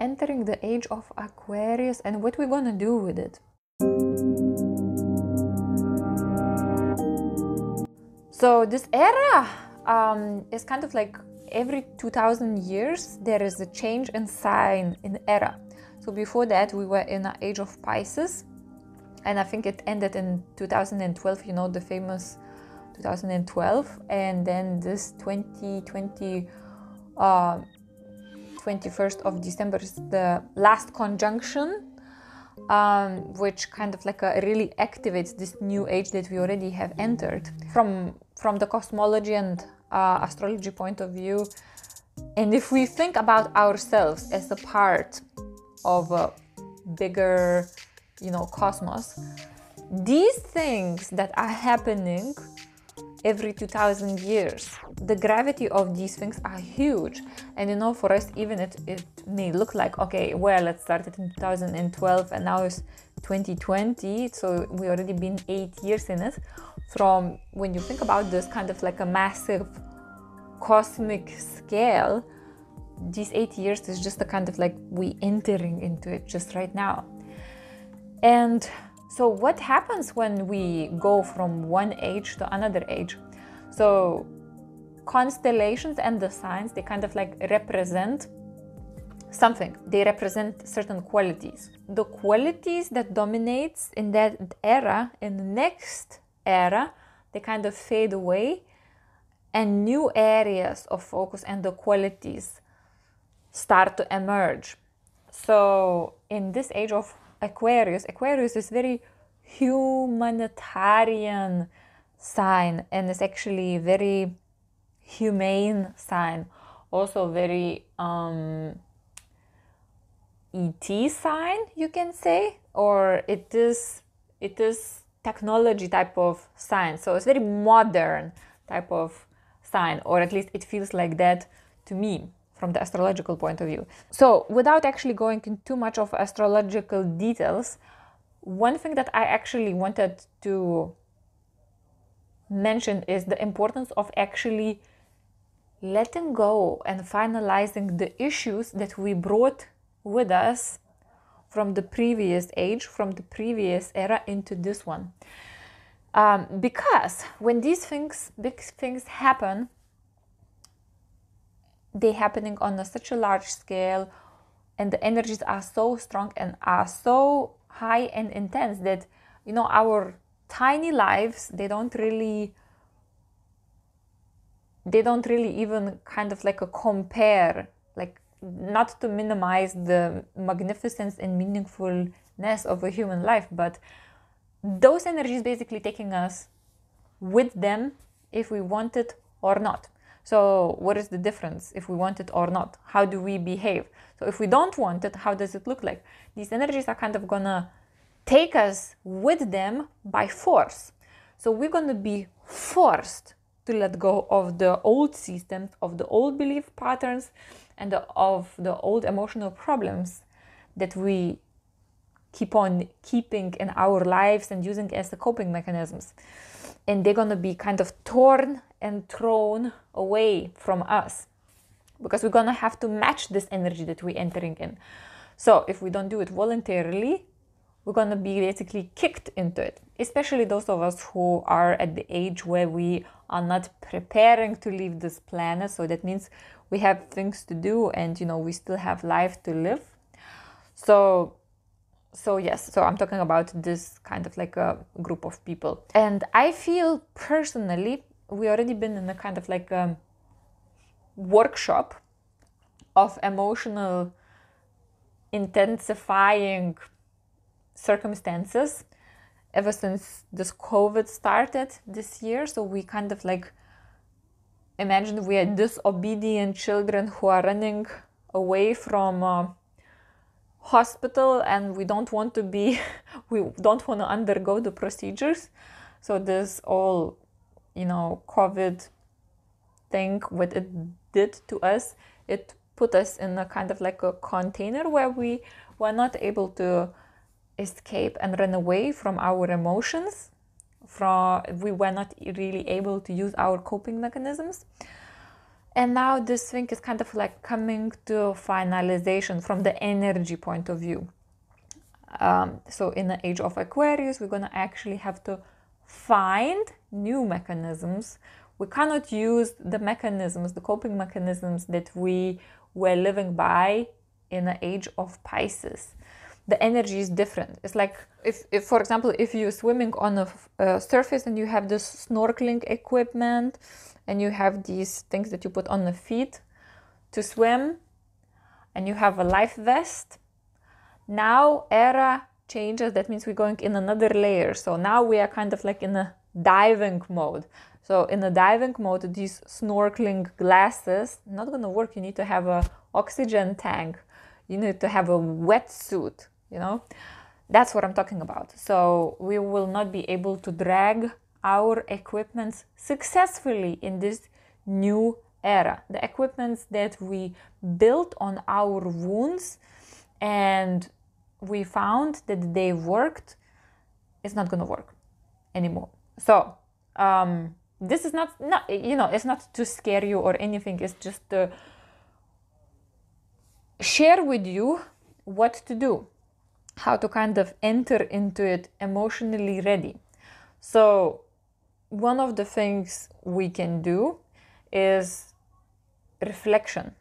entering the age of Aquarius and what we're gonna do with it. So this era um, is kind of like every 2000 years there is a change in sign in era. So before that we were in an age of Pisces and I think it ended in 2012, you know, the famous 2012 and then this 2020 uh, 21st of December is the last conjunction, um, which kind of like a, uh, really activates this new age that we already have entered. From from the cosmology and uh, astrology point of view, and if we think about ourselves as a part of a bigger, you know, cosmos, these things that are happening every 2000 years. The gravity of these things are huge. And you know, for us, even it, it may look like, okay, well, it started in 2012 and now it's 2020, so we already been eight years in it. From when you think about this kind of like a massive cosmic scale, these eight years is just a kind of like we entering into it just right now. And so what happens when we go from one age to another age? So constellations and the signs, they kind of like represent something. They represent certain qualities. The qualities that dominates in that era, in the next era, they kind of fade away and new areas of focus and the qualities start to emerge. So in this age of Aquarius. Aquarius is very humanitarian sign and it's actually very humane sign. Also very um, ET sign, you can say, or it is it is technology type of sign. So it's very modern type of sign, or at least it feels like that to me from the astrological point of view. So, without actually going into too much of astrological details, one thing that I actually wanted to mention is the importance of actually letting go and finalizing the issues that we brought with us from the previous age, from the previous era into this one. Um, because when these things, big things happen, they happening on a, such a large scale and the energies are so strong and are so high and intense that you know our tiny lives they don't really they don't really even kind of like a compare like not to minimize the magnificence and meaningfulness of a human life but those energies basically taking us with them if we want it or not so, what is the difference if we want it or not? How do we behave? So, if we don't want it, how does it look like? These energies are kind of gonna take us with them by force. So, we're gonna be forced to let go of the old systems, of the old belief patterns, and the, of the old emotional problems that we keep on keeping in our lives and using as the coping mechanisms. And they're gonna be kind of torn and thrown away from us because we're gonna have to match this energy that we're entering in. So if we don't do it voluntarily, we're gonna be basically kicked into it, especially those of us who are at the age where we are not preparing to leave this planet. So that means we have things to do and you know we still have life to live. So so yes, so I'm talking about this kind of like a group of people. And I feel personally we already been in a kind of like a um, workshop of emotional intensifying circumstances ever since this covid started this year so we kind of like imagine we are disobedient children who are running away from uh, hospital and we don't want to be we don't want to undergo the procedures so this all you know covid thing what it did to us it put us in a kind of like a container where we were not able to escape and run away from our emotions from we were not really able to use our coping mechanisms and now this thing is kind of like coming to finalization from the energy point of view um, so in the age of aquarius we're going to actually have to find new mechanisms. We cannot use the mechanisms, the coping mechanisms that we were living by in the age of Pisces. The energy is different. It's like if, if for example, if you're swimming on a surface and you have this snorkeling equipment and you have these things that you put on the feet to swim and you have a life vest. Now, era changes, that means we're going in another layer. So now we are kind of like in a diving mode. So in a diving mode, these snorkeling glasses not gonna work. You need to have a oxygen tank. You need to have a wetsuit. You know, that's what I'm talking about. So we will not be able to drag our equipments successfully in this new era. The equipments that we built on our wounds and we found that they worked, it's not going to work anymore. So, um, this is not, not, you know, it's not to scare you or anything. It's just to share with you what to do, how to kind of enter into it emotionally ready. So, one of the things we can do is reflection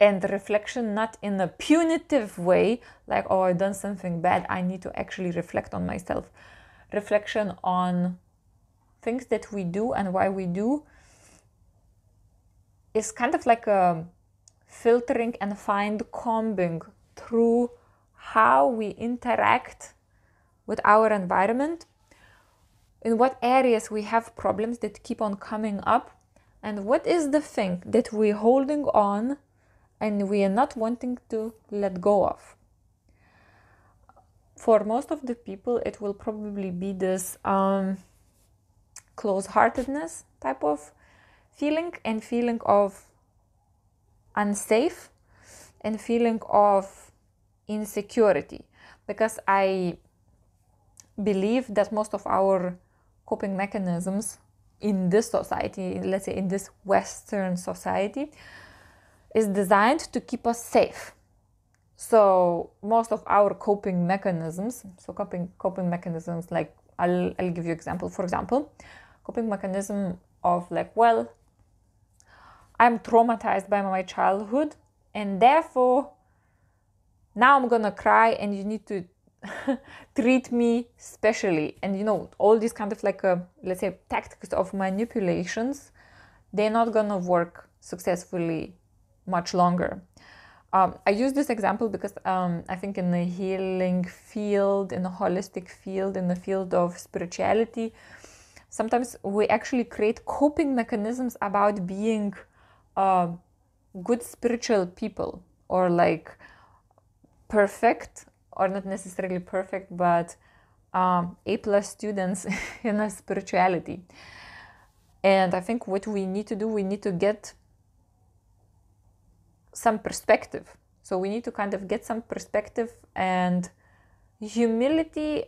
and reflection not in a punitive way, like, oh, I've done something bad, I need to actually reflect on myself. Reflection on things that we do and why we do is kind of like a filtering and find combing through how we interact with our environment, in what areas we have problems that keep on coming up, and what is the thing that we're holding on and we are not wanting to let go of. For most of the people, it will probably be this um, close heartedness type of feeling and feeling of unsafe and feeling of insecurity because I believe that most of our coping mechanisms in this society, let's say in this Western society, is designed to keep us safe. So most of our coping mechanisms, so coping coping mechanisms like I'll I'll give you example. For example, coping mechanism of like, well, I'm traumatized by my childhood and therefore now I'm gonna cry and you need to treat me specially and you know all these kind of like uh, let's say tactics of manipulations they're not gonna work successfully much longer. Um, I use this example because um, I think in the healing field, in the holistic field, in the field of spirituality, sometimes we actually create coping mechanisms about being uh, good spiritual people or like perfect, or not necessarily perfect, but um, A plus students in spirituality. And I think what we need to do, we need to get some perspective. So we need to kind of get some perspective and humility,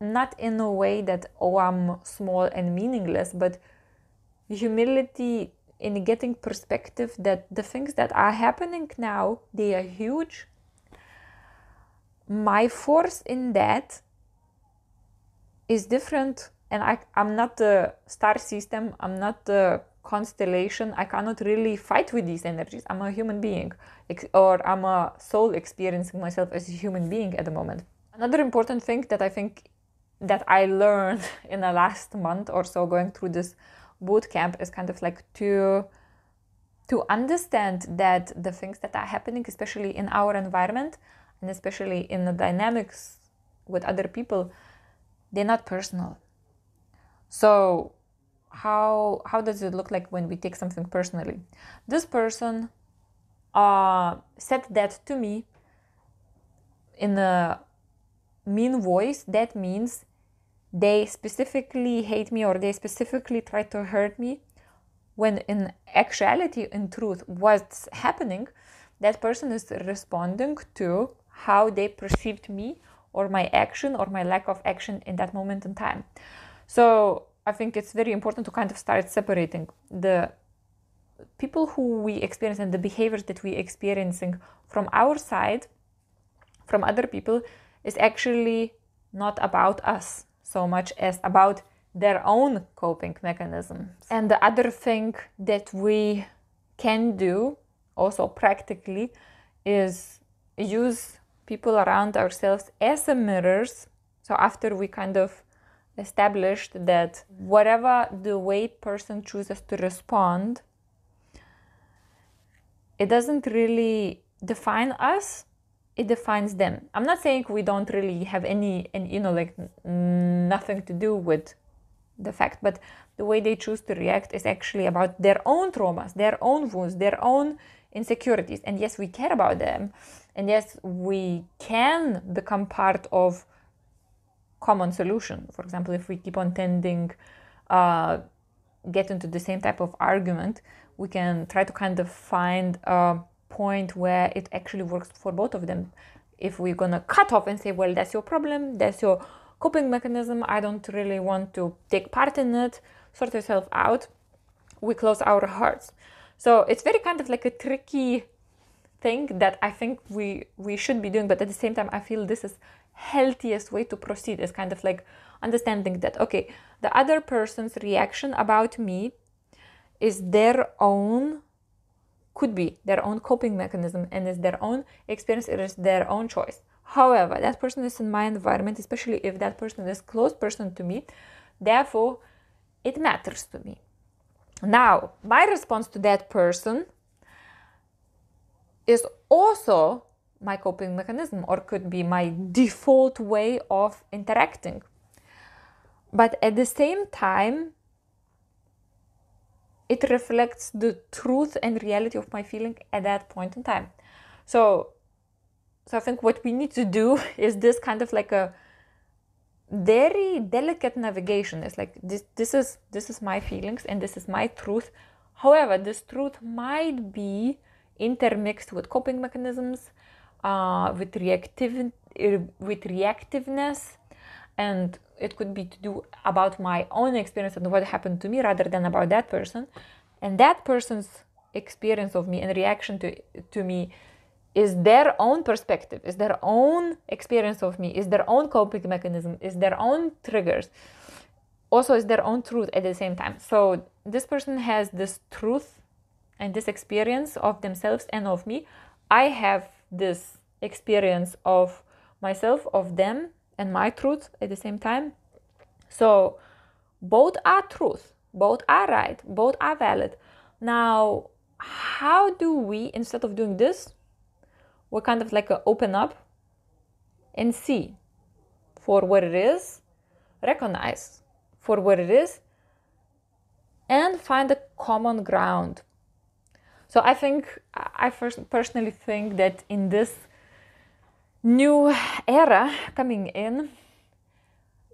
not in a way that, oh, I'm small and meaningless, but humility in getting perspective that the things that are happening now, they are huge. My force in that is different and I, I'm not the star system, I'm not the constellation i cannot really fight with these energies i'm a human being or i'm a soul experiencing myself as a human being at the moment another important thing that i think that i learned in the last month or so going through this boot camp is kind of like to to understand that the things that are happening especially in our environment and especially in the dynamics with other people they're not personal so how how does it look like when we take something personally? This person uh, said that to me in a mean voice. That means they specifically hate me or they specifically try to hurt me when in actuality in truth what's happening that person is responding to how they perceived me or my action or my lack of action in that moment in time so I think it's very important to kind of start separating the people who we experience and the behaviors that we're experiencing from our side, from other people, is actually not about us so much as about their own coping mechanisms. And the other thing that we can do also practically is use people around ourselves as mirrors. So after we kind of established that whatever the way person chooses to respond, it doesn't really define us it defines them i'm not saying we don't really have any and you know like nothing to do with the fact but the way they choose to react is actually about their own traumas their own wounds their own insecurities and yes we care about them and yes we can become part of common solution. For example, if we keep on tending, uh, get into the same type of argument, we can try to kind of find a point where it actually works for both of them. If we're gonna cut off and say, well, that's your problem, that's your coping mechanism, I don't really want to take part in it, sort yourself out, we close our hearts. So it's very kind of like a tricky thing that I think we we should be doing, but at the same time, I feel this is healthiest way to proceed is kind of like understanding that okay the other person's reaction about me is their own could be their own coping mechanism and is their own experience it is their own choice however that person is in my environment especially if that person is close person to me therefore it matters to me now my response to that person is also my coping mechanism or could be my default way of interacting. But at the same time, it reflects the truth and reality of my feeling at that point in time. So, so I think what we need to do is this kind of like a very delicate navigation. It's like this this is this is my feelings and this is my truth. However, this truth might be intermixed with coping mechanisms, uh, with reactive uh, with reactiveness and it could be to do about my own experience and what happened to me rather than about that person and that person's experience of me and reaction to, to me is their own perspective is their own experience of me is their own coping mechanism is their own triggers also is their own truth at the same time so this person has this truth and this experience of themselves and of me i have this experience of myself, of them, and my truth at the same time. So both are truth, both are right, both are valid. Now, how do we, instead of doing this, we kind of like uh, open up and see for what it is, recognize for what it is, and find a common ground so I think I first personally think that in this new era coming in,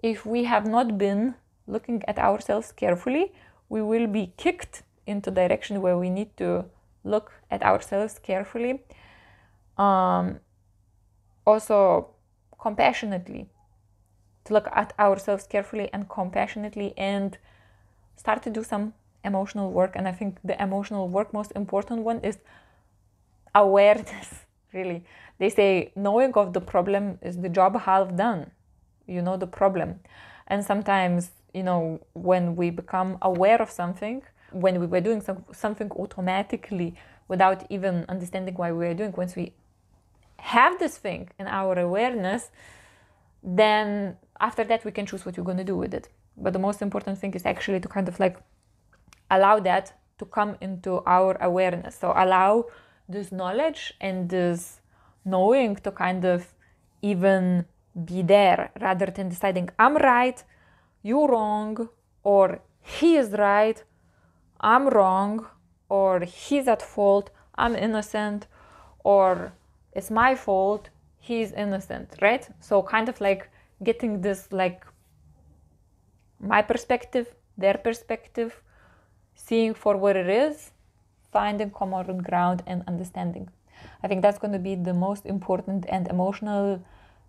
if we have not been looking at ourselves carefully, we will be kicked into direction where we need to look at ourselves carefully, um, also compassionately, to look at ourselves carefully and compassionately and start to do some emotional work and i think the emotional work most important one is awareness really they say knowing of the problem is the job half done you know the problem and sometimes you know when we become aware of something when we were doing some, something automatically without even understanding why we are doing once we have this thing in our awareness then after that we can choose what we're going to do with it but the most important thing is actually to kind of like allow that to come into our awareness. So allow this knowledge and this knowing to kind of even be there rather than deciding I'm right, you're wrong, or he is right, I'm wrong, or he's at fault, I'm innocent, or it's my fault, he's innocent, right? So kind of like getting this like my perspective, their perspective, seeing for what it is, finding common ground and understanding. I think that's going to be the most important and emotional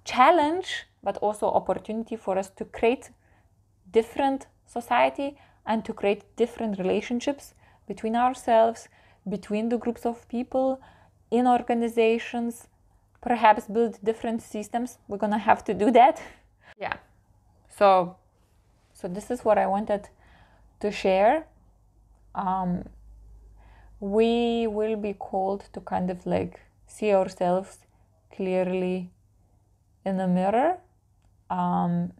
challenge, but also opportunity for us to create different society and to create different relationships between ourselves, between the groups of people, in organizations, perhaps build different systems. We're going to have to do that. Yeah. So so this is what I wanted to share um, we will be called to kind of like see ourselves clearly in the mirror. Um,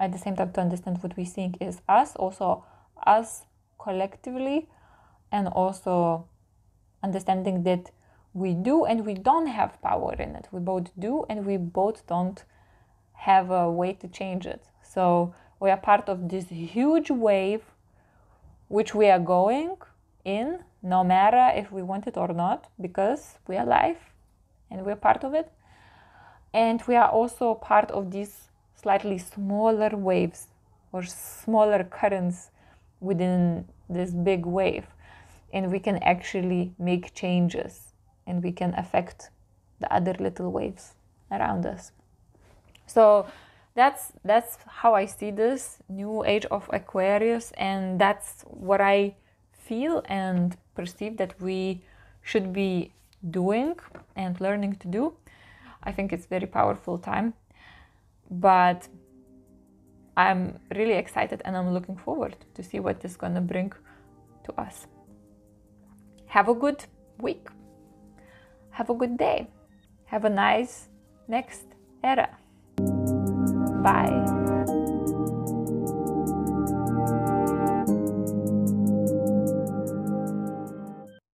at the same time, to understand what we think is us, also us collectively, and also understanding that we do and we don't have power in it. We both do and we both don't have a way to change it. So we are part of this huge wave which we are going in no matter if we want it or not because we are life, and we're part of it and we are also part of these slightly smaller waves or smaller currents within this big wave and we can actually make changes and we can affect the other little waves around us so that's that's how I see this new age of Aquarius, and that's what I feel and perceive that we should be doing and learning to do. I think it's very powerful time, but I'm really excited and I'm looking forward to see what this gonna bring to us. Have a good week. Have a good day. Have a nice next era. Bye.